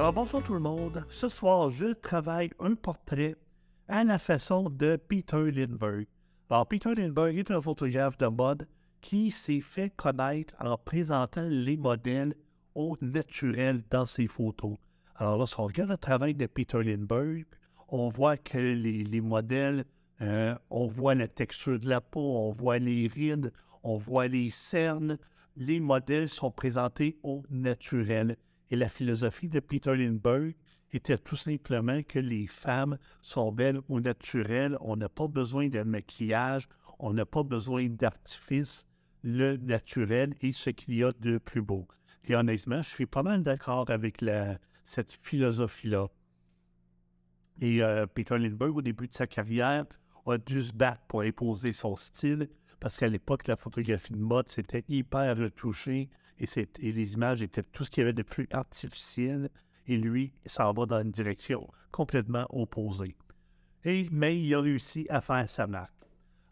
Alors bonsoir tout le monde. Ce soir, je travaille un portrait à la façon de Peter Lindbergh. Alors Peter Lindbergh est un photographe de mode qui s'est fait connaître en présentant les modèles au naturel dans ses photos. Alors là, si on regarde le travail de Peter Lindbergh, on voit que les, modèles, euh, on voit la texture de la peau, on voit les rides, on voit les cernes. Les modèles sont présentés au naturel. Et la philosophie de Peter Lindbergh était tout simplement que les femmes sont belles au naturel, on n'a pas besoin de maquillage, on n'a pas besoin d'artifice, le naturel est ce qu'il y a de plus beau. Et honnêtement, je suis pas mal d'accord avec cette philosophie-là. Et euh, Peter Lindbergh, au début de sa carrière, a dû se battre pour imposer son style, parce qu'à l'époque, la photographie de mode, c'était hyper retouché et, les images étaient tout ce qu'il y avait de plus artificiel, et lui ça va dans une direction complètement opposée. Et, mais il a réussi à faire sa marque.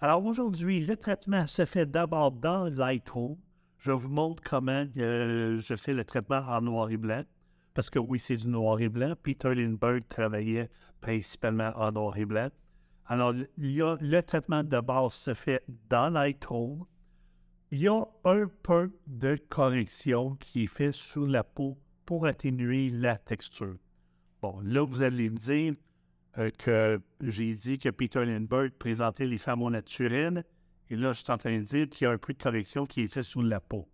Alors aujourd'hui, le traitement se fait d'abord dans Lightroom. Je vous montre comment euh, je fais le traitement en noir et blanc, parce que oui, c'est du noir et blanc. Peter Lindbergh travaillait principalement en noir et blanc. Alors, le traitement de base se fait dans Lightroom. Il y a un peu de correction qui est faite sur la peau pour atténuer la texture. Bon, là, vous allez me dire euh, que j'ai dit que Peter Lindbergh présentait les fameux naturels, et là, je suis en train de dire qu'il y a un peu de correction qui est faite sur la peau.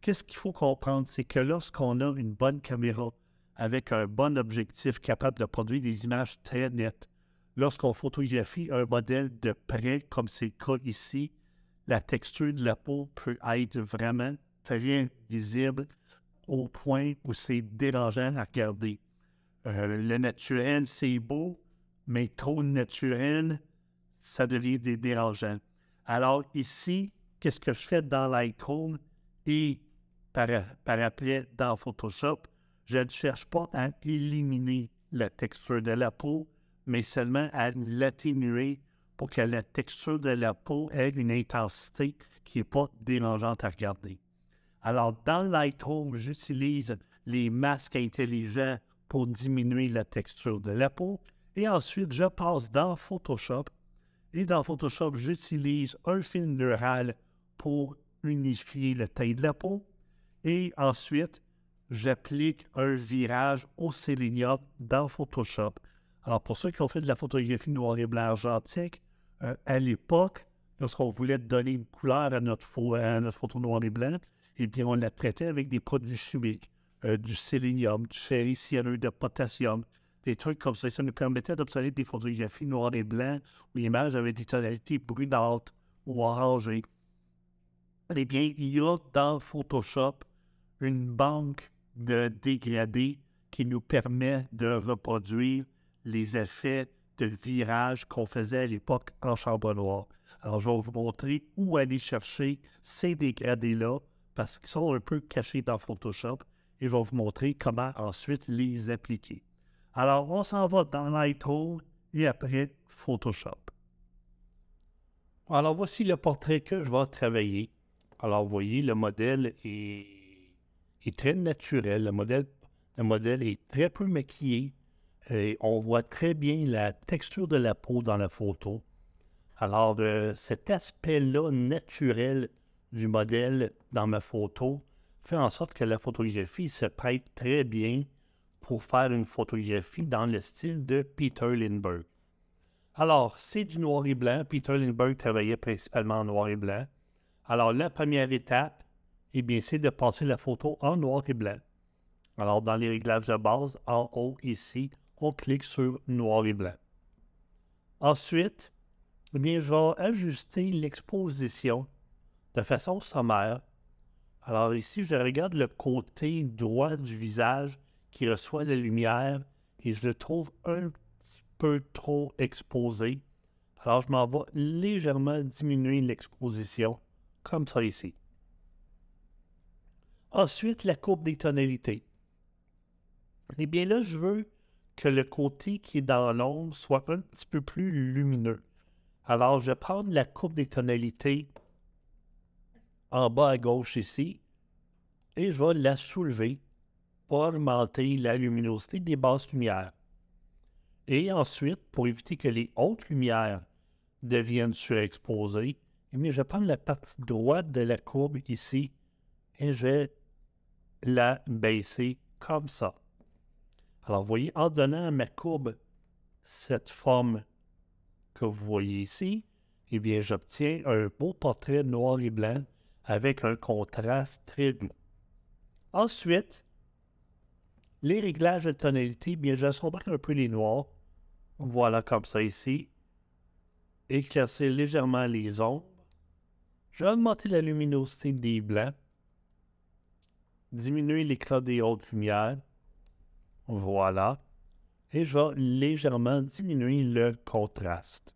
Qu'est-ce qu'il faut comprendre? C'est que lorsqu'on a une bonne caméra avec un bon objectif capable de produire des images très nettes, lorsqu'on photographie un modèle de près, comme c'est le cas ici, la texture de la peau peut être vraiment très visible au point où c'est dérangeant à regarder. Euh, le naturel, c'est beau, mais trop naturel, ça devient dérangeant. Alors ici, qu'est-ce que je fais dans l'icône et par, par, après dans Photoshop? Je ne cherche pas à éliminer la texture de la peau, mais seulement à l'atténuer pour que la texture de la peau ait une intensité qui n'est pas dérangeante à regarder. Alors, dans Lightroom, j'utilise les masques intelligents pour diminuer la texture de la peau. Et ensuite, je passe dans Photoshop. Et dans Photoshop, j'utilise un film neural pour unifier le teint de la peau. Et ensuite, j'applique un virage au sélénium dans Photoshop. Alors, pour ceux qui ont fait de la photographie noir et blanc argentique, euh, à l'époque, lorsqu'on voulait donner une couleur à notre, photo noir et blanc, eh bien, on la traitait avec des produits chimiques, euh, du sélénium, du ferricyanure de potassium, des trucs comme ça. Ça nous permettait d'obtenir des photographies noires et blancs où l'image avait des tonalités brunantes ou orangées. Eh bien, il y a dans Photoshop une banque de dégradés qui nous permet de reproduire les effets de virage qu'on faisait à l'époque en noire. Alors, je vais vous montrer où aller chercher ces dégradés-là parce qu'ils sont un peu cachés dans Photoshop et je vais vous montrer comment ensuite les appliquer. Alors, on s'en va dans Lightroom et après Photoshop. Alors, voici le portrait que je vais travailler. Alors, vous voyez, le modèle est, est très naturel. Le modèle, le modèle est très peu maquillé. Et on voit très bien la texture de la peau dans la photo. Alors, euh, cet aspect-là naturel du modèle dans ma photo fait en sorte que la photographie se prête très bien pour faire une photographie dans le style de Peter Lindbergh. Alors, c'est du noir et blanc. Peter Lindbergh travaillait principalement en noir et blanc. Alors, la première étape, eh bien, c'est de passer la photo en noir et blanc. Alors, dans les réglages de base, en haut ici, on clique sur noir et blanc. Ensuite, eh bien, je vais ajuster l'exposition de façon sommaire. Alors ici, je regarde le côté droit du visage qui reçoit la lumière et je le trouve un petit peu trop exposé. Alors je m'en vais légèrement diminuer l'exposition, comme ça ici. Ensuite, la courbe des tonalités. Eh bien là, je veux que le côté qui est dans l'ombre soit un petit peu plus lumineux. Alors, je vais prendre la courbe des tonalités en bas à gauche ici et je vais la soulever pour augmenter la luminosité des basses lumières. Et ensuite, pour éviter que les hautes lumières deviennent surexposées, mais eh je vais prendre la partie droite de la courbe ici et je vais la baisser comme ça. Alors, vous voyez, en donnant à ma courbe cette forme que vous voyez ici, eh bien, j'obtiens un beau portrait noir et blanc avec un contraste très doux. Ensuite, les réglages de tonalité, eh bien, j'assombris un peu les noirs. Voilà, comme ça ici. Éclaircir légèrement les ombres. J'ai augmenté la luminosité des blancs. Diminuer l'éclat des hautes lumières. Voilà. Et je vais légèrement diminuer le contraste.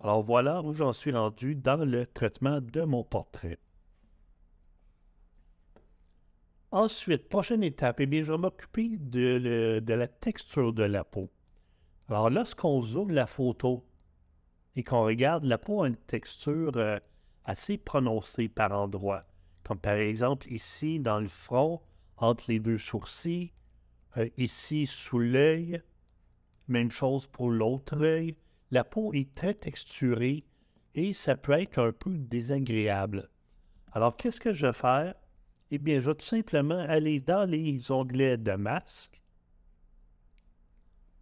Alors voilà où j'en suis rendu dans le traitement de mon portrait. Ensuite, prochaine étape, eh bien, je vais m'occuper de, la texture de la peau. Alors lorsqu'on zoome la photo et qu'on regarde, la peau a une texture euh, assez prononcée par endroits. Comme par exemple ici, dans le front, entre les deux sourcils, euh, ici sous l'œil. Même chose pour l'autre œil. La peau est très texturée et ça peut être un peu désagréable. Alors, qu'est-ce que je vais faire? Eh bien, je vais tout simplement aller dans les onglets de masque.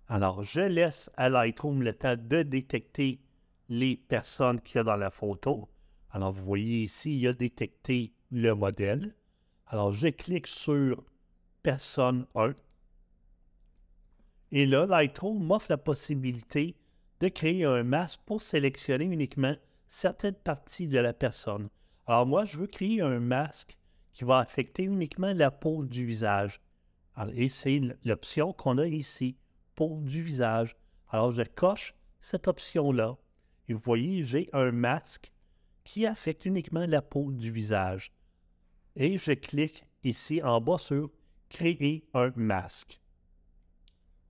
Alors, je laisse à Lightroom le temps de détecter les personnes qu'il y a dans la photo. Alors, vous voyez ici, il a détecté le modèle. Alors, je clique sur Personne 1. Et là, Lightroom m'offre la possibilité de créer un masque pour sélectionner uniquement certaines parties de la personne. Alors moi, je veux créer un masque qui va affecter uniquement la peau du visage. Alors, et c'est l'option qu'on a ici, peau du visage. Alors je coche cette option-là. Et vous voyez, j'ai un masque qui affecte uniquement la peau du visage. Et je clique ici en bas sur Créer un masque.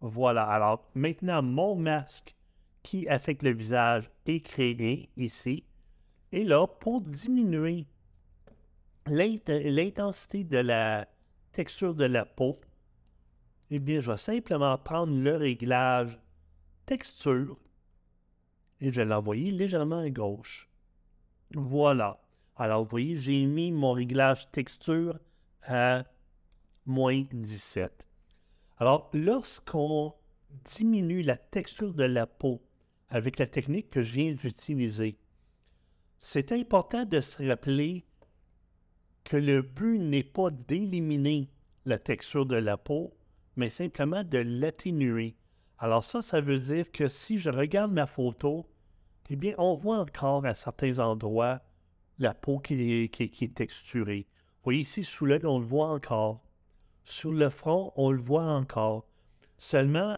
Voilà, alors maintenant, mon masque qui affecte le visage est créé ici. Et là, pour diminuer l'intensité de la texture de la peau, eh bien, je vais simplement prendre le réglage texture et je vais l'envoyer légèrement à gauche. Voilà. Alors, vous voyez, j'ai mis mon réglage texture à moins 17. Alors, lorsqu'on diminue la texture de la peau avec la technique que je viens d'utiliser, c'est important de se rappeler que le but n'est pas d'éliminer la texture de la peau, mais simplement de l'atténuer. Alors ça, ça veut dire que si je regarde ma photo, eh bien, on voit encore à certains endroits la peau qui est, texturée. Vous voyez ici, sous l'œil, on le voit encore sur le front, on le voit encore. Seulement,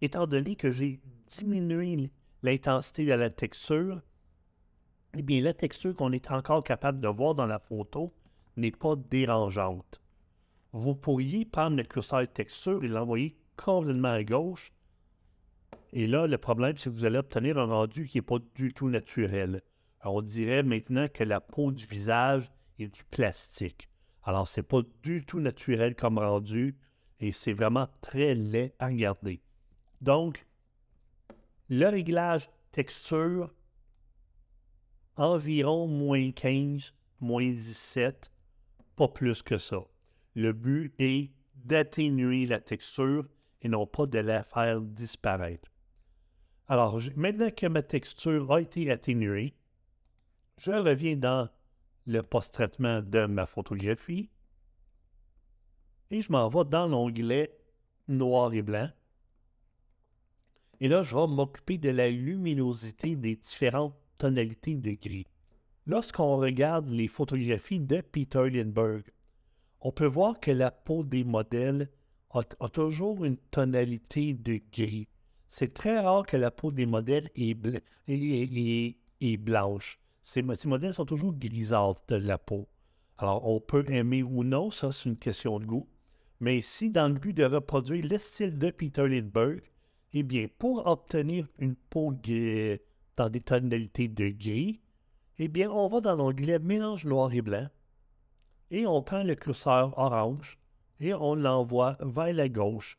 étant donné que j'ai diminué l'intensité de la texture, eh bien, la texture qu'on est encore capable de voir dans la photo n'est pas dérangeante. Vous pourriez prendre le curseur texture et l'envoyer complètement à gauche. Et là, le problème, c'est que vous allez obtenir un rendu qui n'est pas du tout naturel. on dirait maintenant que la peau du visage est du plastique. Alors, c'est pas du tout naturel comme rendu et c'est vraiment très laid à regarder. Donc, le réglage texture, environ moins 15, moins 17, pas plus que ça. Le but est d'atténuer la texture et non pas de la faire disparaître. Alors, maintenant que ma texture a été atténuée, je reviens dans le post-traitement de ma photographie. Et je m'en vais dans l'onglet noir et blanc. Et là, je vais m'occuper de la luminosité des différentes tonalités de gris. Lorsqu'on regarde les photographies de Peter Lindbergh, on peut voir que la peau des modèles a, toujours une tonalité de gris. C'est très rare que la peau des modèles est, est blanche ces, modèles sont toujours grisâtres de la peau. Alors, on peut aimer ou non, ça, c'est une question de goût. Mais si, dans le but de reproduire le style de Peter Lindbergh, eh bien, pour obtenir une peau dans des tonalités de gris, eh bien, on va dans l'onglet Mélange noir et blanc et on prend le curseur orange et on l'envoie vers la gauche.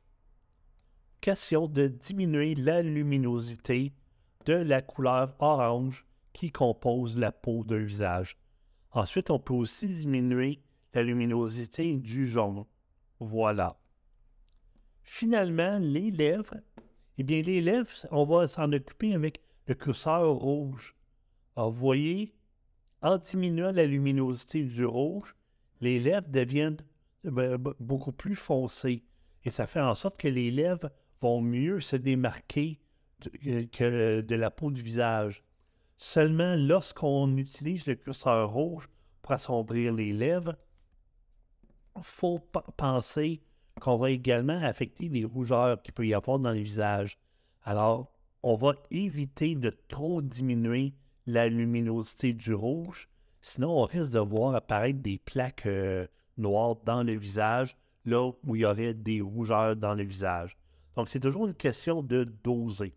Question de diminuer la luminosité de la couleur orange qui compose la peau d'un visage. Ensuite, on peut aussi diminuer la luminosité du jaune. Voilà. Finalement, les lèvres. Eh bien, les lèvres, on va s'en occuper avec le curseur rouge. Alors, ah, vous voyez, en diminuant la luminosité du rouge, les lèvres deviennent ben, beaucoup plus foncées. Et ça fait en sorte que les lèvres vont mieux se démarquer euh, que de la peau du visage. Seulement lorsqu'on utilise le curseur rouge pour assombrir les lèvres, il faut penser qu'on va également affecter les rougeurs qu'il peut y avoir dans le visage. Alors, on va éviter de trop diminuer la luminosité du rouge, sinon on risque de voir apparaître des plaques euh, noires dans le visage, là où il y aurait des rougeurs dans le visage. Donc, c'est toujours une question de doser.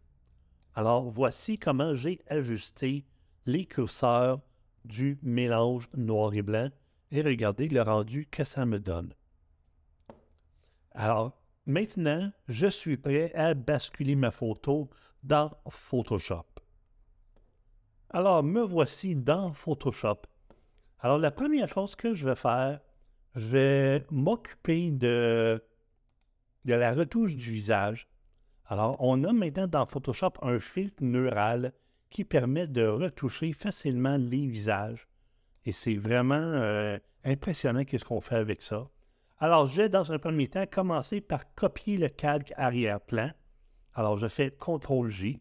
Alors voici comment j'ai ajusté les curseurs du mélange noir et blanc et regardez le rendu que ça me donne. Alors maintenant, je suis prêt à basculer ma photo dans Photoshop. Alors me voici dans Photoshop. Alors la première chose que je vais faire, je vais m'occuper de, de la retouche du visage. Alors, on a maintenant dans Photoshop un filtre neural qui permet de retoucher facilement les visages. Et c'est vraiment euh, impressionnant qu'est-ce qu'on fait avec ça. Alors, je vais dans un premier temps commencé par copier le calque arrière-plan. Alors, je fais CTRL-J.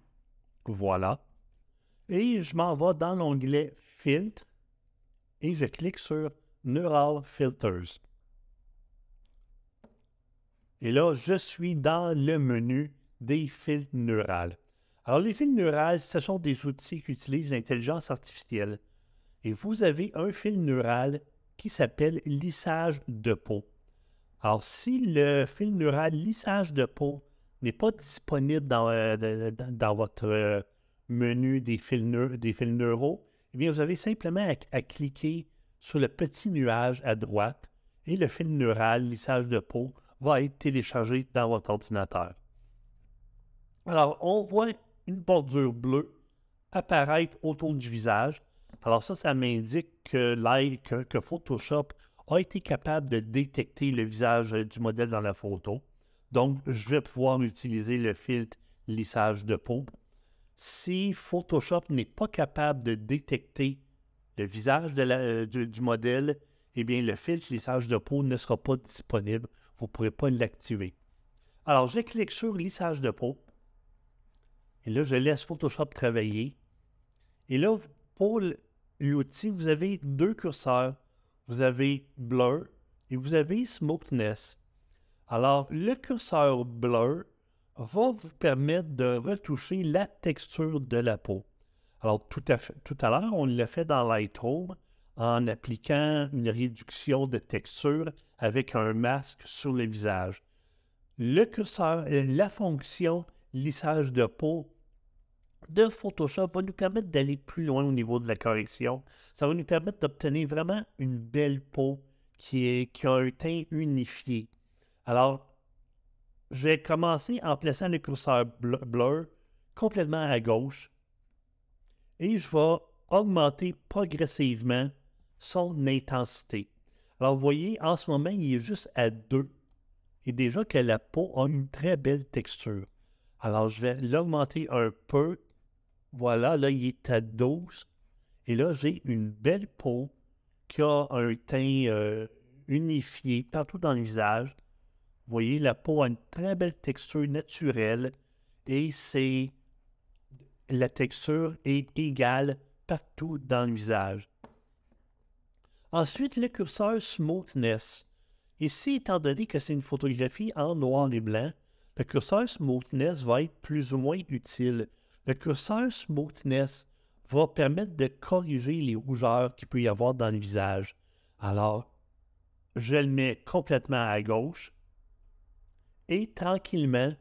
Voilà. Et je m'en vais dans l'onglet Filtre et je clique sur Neural Filters. Et là, je suis dans le menu des fils neurales. Alors, les fils neurales, ce sont des outils qu'utilise l'intelligence artificielle. Et vous avez un fil neural qui s'appelle lissage de peau. Alors, si le fil neural lissage de peau n'est pas disponible dans, euh, votre euh, menu des fils, neuraux, eh bien, vous avez simplement à, à, cliquer sur le petit nuage à droite et le fil neural lissage de peau va être téléchargé dans votre ordinateur. Alors, on voit une bordure bleue apparaître autour du visage. Alors ça, ça m'indique que, Photoshop a été capable de détecter le visage euh, du modèle dans la photo. Donc, je vais pouvoir utiliser le filtre lissage de peau. Si Photoshop n'est pas capable de détecter le visage euh, du, du, modèle, eh bien, le filtre lissage de peau ne sera pas disponible. Vous ne pourrez pas l'activer. Alors, je clique sur lissage de peau. Et là, je laisse Photoshop travailler. Et là, pour l'outil, vous avez deux curseurs. Vous avez Blur et vous avez Smokeness. Alors, le curseur Blur va vous permettre de retoucher la texture de la peau. Alors, tout à, tout à l'heure, on l'a fait dans Lightroom en appliquant une réduction de texture avec un masque sur le visage. Le curseur, la fonction lissage de peau de Photoshop va nous permettre d'aller plus loin au niveau de la correction. Ça va nous permettre d'obtenir vraiment une belle peau qui, a un teint unifié. Alors, je vais commencer en plaçant le curseur blur complètement à gauche et je vais augmenter progressivement son intensité. Alors, vous voyez, en ce moment, il est juste à 2 et déjà que la peau a une très belle texture. Alors, je vais l'augmenter un peu voilà, là, il est à 12. Et là, j'ai une belle peau qui a un teint euh, unifié partout dans le visage. Vous voyez, la peau a une très belle texture naturelle et c'est la texture est égale partout dans le visage. Ensuite, le curseur Smoothness. Ici, étant donné que c'est une photographie en noir et blanc, le curseur Smoothness va être plus ou moins utile. Le curseur Smoothness va permettre de corriger les rougeurs qu'il peut y avoir dans le visage. Alors, je le mets complètement à gauche et tranquillement,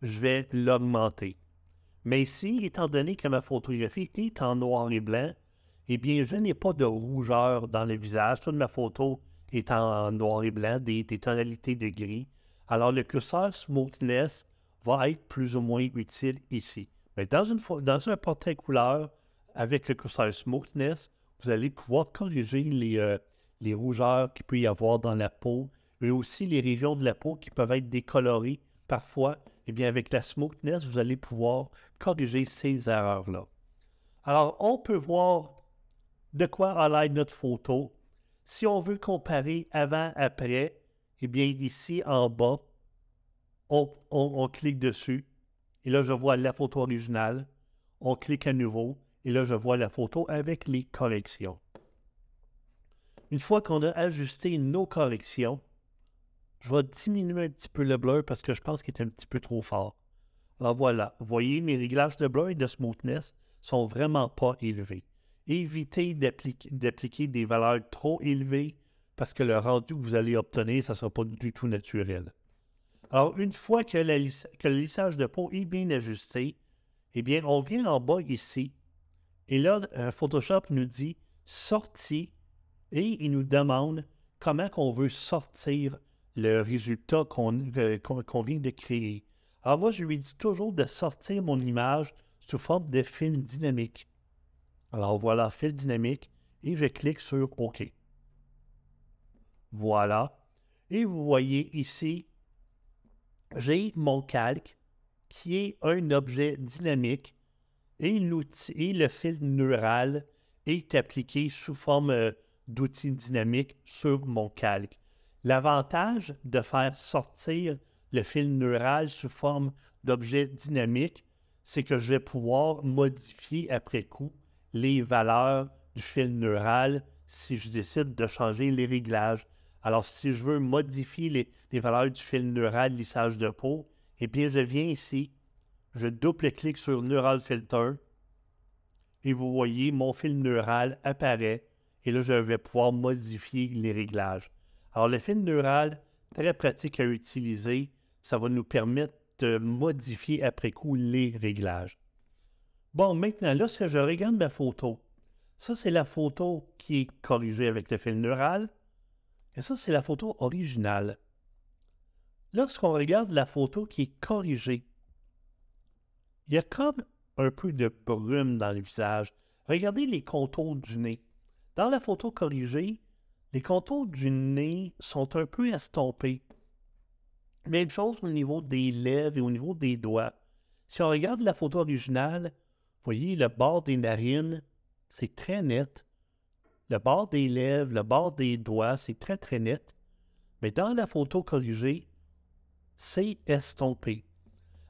je vais l'augmenter. Mais ici, étant donné que ma photographie est en noir et blanc, eh bien, je n'ai pas de rougeur dans le visage. Toute ma photo est en noir et blanc, des, des tonalités de gris. Alors, le curseur Smoothness va être plus ou moins utile ici dans dans un portrait couleur, avec le curseur Smoothness, vous allez pouvoir corriger euh, les, rougeurs qu'il peut y avoir dans la peau, mais aussi les régions de la peau qui peuvent être décolorées parfois. Eh bien, avec la Smoothness, vous allez pouvoir corriger ces erreurs-là. Alors, on peut voir de quoi a l'air notre photo. Si on veut comparer avant-après, eh bien, ici en bas, on clique dessus et là, je vois la photo originale. On clique à nouveau. Et là, je vois la photo avec les corrections. Une fois qu'on a ajusté nos corrections, je vais diminuer un petit peu le blur parce que je pense qu'il est un petit peu trop fort. Alors voilà, vous voyez, mes réglages de blur et de smoothness sont vraiment pas élevés. Évitez d'appliquer des valeurs trop élevées parce que le rendu que vous allez obtenir, ça ne sera pas du tout naturel. Alors, une fois que, le lissage de peau est bien ajusté, eh bien, on vient en bas ici. Et là, euh, Photoshop nous dit sortie et il nous demande comment on veut sortir le résultat euh, qu'on vient de créer. Alors moi, je lui dis toujours de sortir mon image sous forme de film dynamique. Alors voilà, fil dynamique, et je clique sur OK. Voilà. Et vous voyez ici j'ai mon calque qui est un objet dynamique et, le fil neural est appliqué sous forme euh, d'outil dynamique sur mon calque. L'avantage de faire sortir le fil neural sous forme d'objet dynamique, c'est que je vais pouvoir modifier après coup les valeurs du fil neural si je décide de changer les réglages, alors, si je veux modifier les, valeurs du fil neural lissage de peau, eh bien, je viens ici, je double-clique sur Neural Filter et vous voyez mon fil neural apparaît et là, je vais pouvoir modifier les réglages. Alors, le fil neural, très pratique à utiliser, ça va nous permettre de modifier après coup les réglages. Bon, maintenant, là lorsque je regarde ma photo, ça, c'est la photo qui est corrigée avec le fil neural. Et ça, c'est la photo originale. Lorsqu'on regarde la photo qui est corrigée, il y a comme un peu de brume dans le visage. Regardez les contours du nez. Dans la photo corrigée, les contours du nez sont un peu estompés. Même chose au niveau des lèvres et au niveau des doigts. Si on regarde la photo originale, vous voyez le bord des narines, c'est très net le bord des lèvres, le bord des doigts, c'est très très net. Mais dans la photo corrigée, c'est estompé.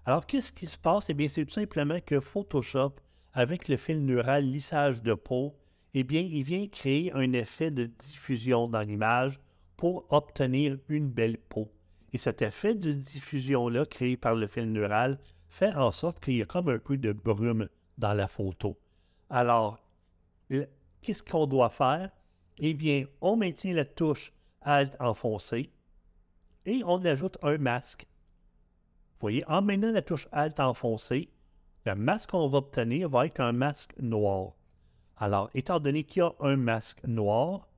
Alors qu'est-ce qui se passe? Eh bien, c'est tout simplement que Photoshop, avec le fil neural lissage de peau, eh bien, il vient créer un effet de diffusion dans l'image pour obtenir une belle peau. Et cet effet de diffusion-là, créé par le fil neural, fait en sorte qu'il y a comme un peu de brume dans la photo. Alors, qu'est-ce qu'on doit faire? Eh bien, on maintient la touche Alt enfoncée et on ajoute un masque. Vous voyez, en maintenant la touche Alt enfoncée, le masque qu'on va obtenir va être un masque noir. Alors, étant donné qu'il y a un masque noir,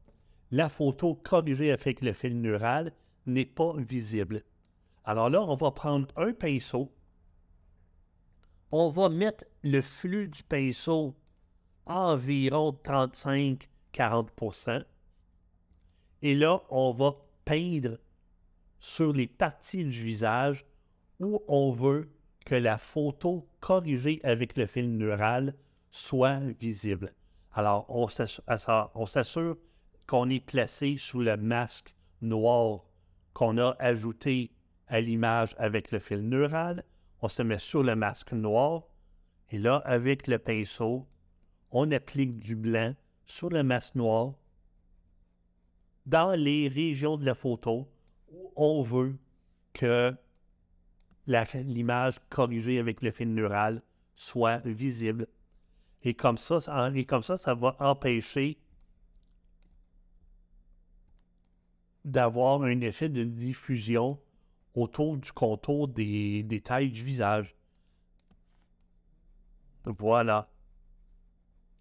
la photo corrigée avec le fil neural n'est pas visible. Alors là, on va prendre un pinceau. On va mettre le flux du pinceau environ 35-40 Et là, on va peindre sur les parties du visage où on veut que la photo corrigée avec le fil neural soit visible. Alors, on s'assure qu'on est placé sous le masque noir qu'on a ajouté à l'image avec le fil neural. On se met sur le masque noir et là, avec le pinceau, on applique du blanc sur la masse noire dans les régions de la photo où on veut que l'image corrigée avec le fil neural soit visible. Et comme ça, ça, et comme ça, ça va empêcher d'avoir un effet de diffusion autour du contour des détails du visage. Voilà.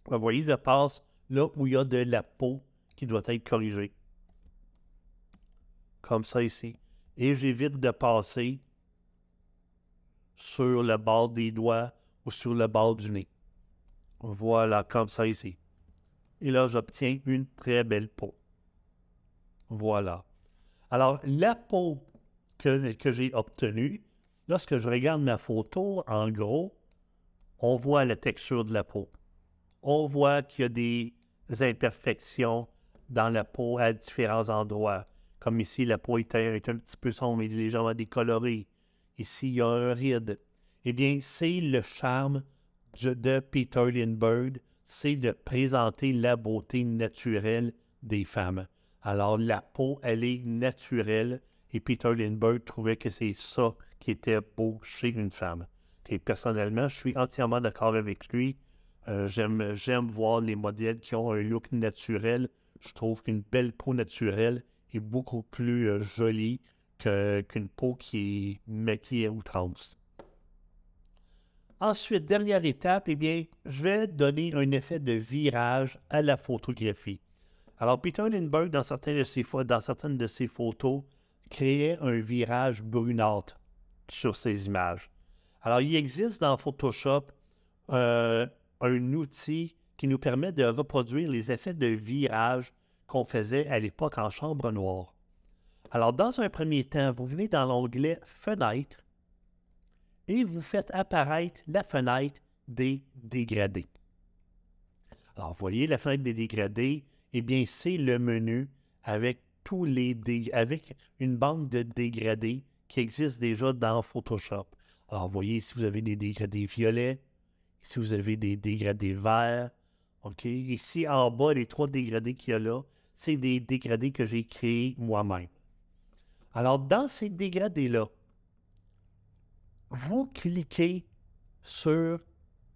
Vous voyez, je passe là où il y a de la peau qui doit être corrigée. Comme ça ici. Et j'évite de passer sur le bord des doigts ou sur le bord du nez. Voilà, comme ça ici. Et là, j'obtiens une très belle peau. Voilà. Alors, la peau que, que j'ai obtenue, lorsque je regarde ma photo, en gros, on voit la texture de la peau on voit qu'il y a des imperfections dans la peau à différents endroits. Comme ici, la peau est, un petit peu sombre et légèrement décolorée. Ici, il y a un ride. Eh bien, c'est le charme de Peter Lindbergh, c'est de présenter la beauté naturelle des femmes. Alors, la peau, elle est naturelle, et Peter Lindbergh trouvait que c'est ça qui était beau chez une femme. Et personnellement, je suis entièrement d'accord avec lui. Euh, j'aime voir les modèles qui ont un look naturel. Je trouve qu'une belle peau naturelle est beaucoup plus euh, jolie qu'une peau qui est maquillée ou trans. Ensuite, dernière étape, eh bien, je vais donner un effet de virage à la photographie. Alors, Peter Lindbergh, dans, certaines de ses, photos, créait un virage brunâtre sur ses images. Alors, il existe dans Photoshop euh, un outil qui nous permet de reproduire les effets de virage qu'on faisait à l'époque en chambre noire. Alors, dans un premier temps, vous venez dans l'onglet Fenêtre et vous faites apparaître la fenêtre des dégradés. Alors, vous voyez, la fenêtre des dégradés, eh bien, c'est le menu avec tous les avec une bande de dégradés qui existe déjà dans Photoshop. Alors, vous voyez, si vous avez des dégradés violets, si vous avez des dégradés verts, OK? Ici, en bas, les trois dégradés qu'il y a là, c'est des dégradés que j'ai créés moi-même. Alors, dans ces dégradés-là, vous cliquez sur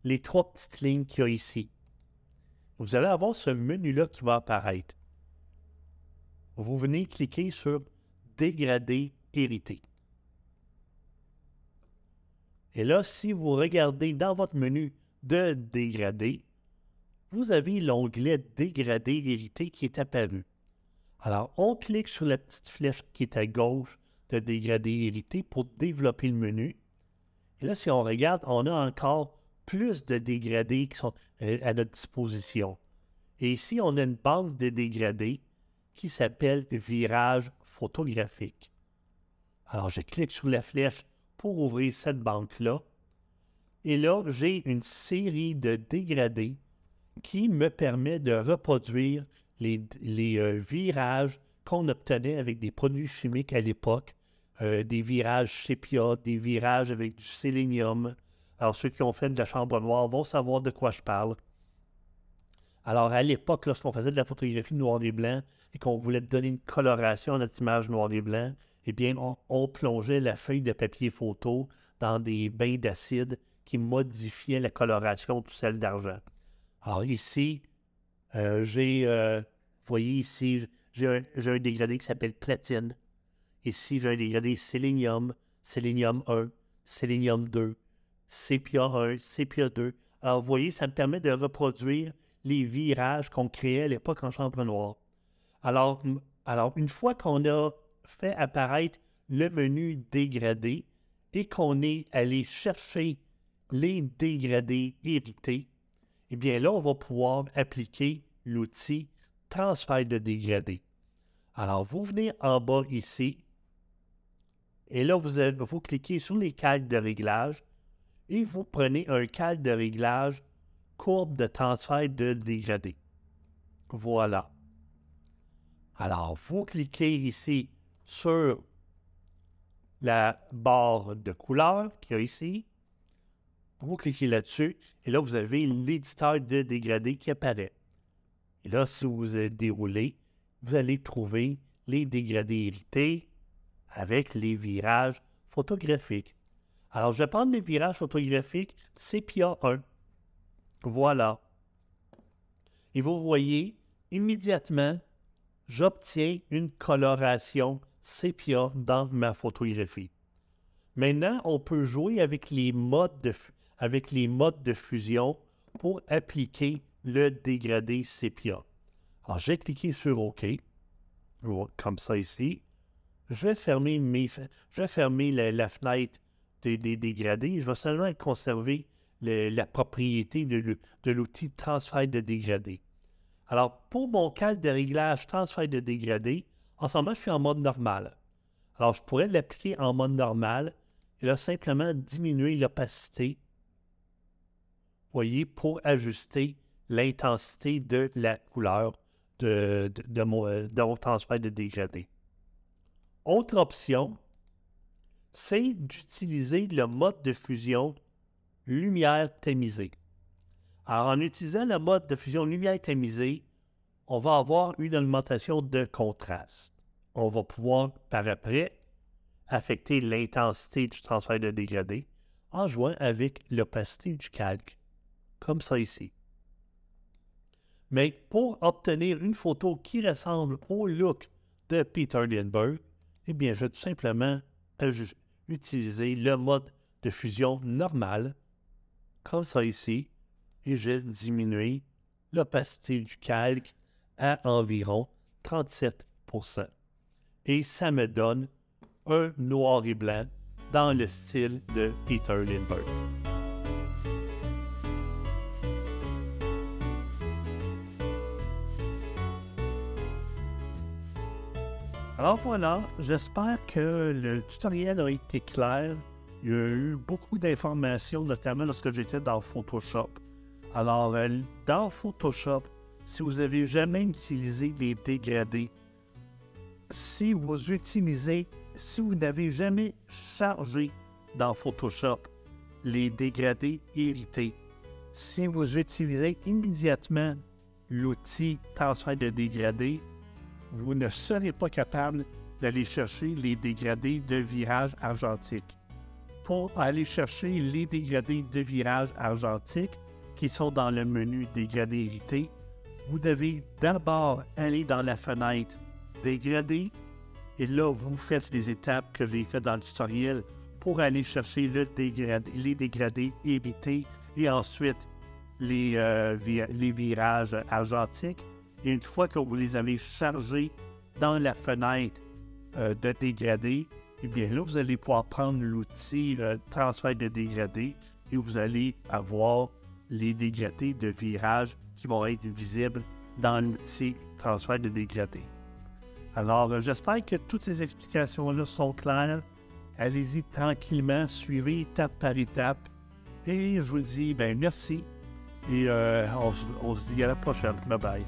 les trois petites lignes qu'il y a ici. Vous allez avoir ce menu-là qui va apparaître. Vous venez cliquer sur dégradé hérité. Et là, si vous regardez dans votre menu de dégradé, vous avez l'onglet dégradé hérité qui est apparu. Alors, on clique sur la petite flèche qui est à gauche de dégradé hérité pour développer le menu. Et là, si on regarde, on a encore plus de dégradés qui sont euh, à notre disposition. Et ici, on a une banque de dégradés qui s'appelle Virage photographique. Alors, je clique sur la flèche pour ouvrir cette banque-là et là, j'ai une série de dégradés qui me permet de reproduire les, euh, virages qu'on obtenait avec des produits chimiques à l'époque, euh, des virages sépia, des virages avec du sélénium. Alors, ceux qui ont fait de la chambre noire vont savoir de quoi je parle. Alors, à l'époque, lorsqu'on faisait de la photographie noir et blanc et qu'on voulait donner une coloration à notre image noir et blanc, eh bien, on, on plongeait la feuille de papier photo dans des bains d'acide qui modifiait la coloration tout celle d'argent. Alors ici, euh, j'ai, euh, vous voyez ici, j'ai un, dégradé qui s'appelle platine. Ici, j'ai un dégradé sélénium, sélénium 1, sélénium 2, sépia 1, sépia 2. Alors vous voyez, ça me permet de reproduire les virages qu'on créait à l'époque en chambre noire. Alors, alors une fois qu'on a fait apparaître le menu dégradé et qu'on est allé chercher les dégradés hérités, eh bien là, on va pouvoir appliquer l'outil transfert de dégradé. Alors, vous venez en bas ici, et là, vous, vous cliquez sur les calques de réglage, et vous prenez un calque de réglage courbe de transfert de dégradé. Voilà. Alors, vous cliquez ici sur la barre de couleur qu'il y ici, vous cliquez là-dessus et là, vous avez l'éditeur de dégradés qui apparaît. Et là, si vous déroulez, vous allez trouver les dégradés hérités avec les virages photographiques. Alors, je vais prendre les virages photographiques cpa 1. Voilà. Et vous voyez, immédiatement, j'obtiens une coloration CPA dans ma photographie. Maintenant, on peut jouer avec les modes de, avec les modes de fusion pour appliquer le dégradé sépia. Alors, j'ai cliqué sur OK, comme ça ici. Je vais fermer, je fermer la, fenêtre des, dégradés. Je vais seulement conserver la propriété de, de l'outil transfert de dégradé. Alors, pour mon cas de réglage transfert de dégradé, en ce moment, je suis en mode normal. Alors, je pourrais l'appliquer en mode normal et là, simplement diminuer l'opacité voyez, pour ajuster l'intensité de la couleur euh, de, mon, transfert de dégradé. Autre option, c'est d'utiliser le mode de fusion lumière tamisée. Alors, en utilisant le mode de fusion lumière tamisée, on va avoir une augmentation de contraste. On va pouvoir, par après, affecter l'intensité du transfert de dégradé en jouant avec l'opacité du calque comme ça ici. Mais pour obtenir une photo qui ressemble au look de Peter Lindbergh, eh bien, je vais tout simplement utiliser le mode de fusion normal, comme ça ici, et j'ai diminué l'opacité du calque à environ 37 Et ça me donne un noir et blanc dans le style de Peter Lindbergh. Alors voilà, j'espère que le tutoriel a été clair. Il y a eu beaucoup d'informations, notamment lorsque j'étais dans Photoshop. Alors, euh, dans Photoshop, si vous avez jamais utilisé les dégradés, si vous utilisez, si vous n'avez jamais chargé dans Photoshop les dégradés irrités, si vous utilisez immédiatement l'outil transfert de dégradés, vous ne serez pas capable d'aller chercher les dégradés de virage argentique. Pour aller chercher les dégradés de virage argentiques qui sont dans le menu dégradé hérité, vous devez d'abord aller dans la fenêtre dégradé et là vous faites les étapes que j'ai faites dans le tutoriel pour aller chercher les dégradés hérités et ensuite les euh, virages argentiques et une fois que vous les avez chargés dans la fenêtre euh, de dégradé, eh bien là, vous allez pouvoir prendre l'outil transfert de dégradé et vous allez avoir les dégradés de virage qui vont être visibles dans l'outil transfert de dégradé. Alors, euh, j'espère que toutes ces explications-là sont claires. Allez-y tranquillement, suivez étape par étape. Et je vous dis, ben merci. Et euh, on se dit à la prochaine. Bye bye.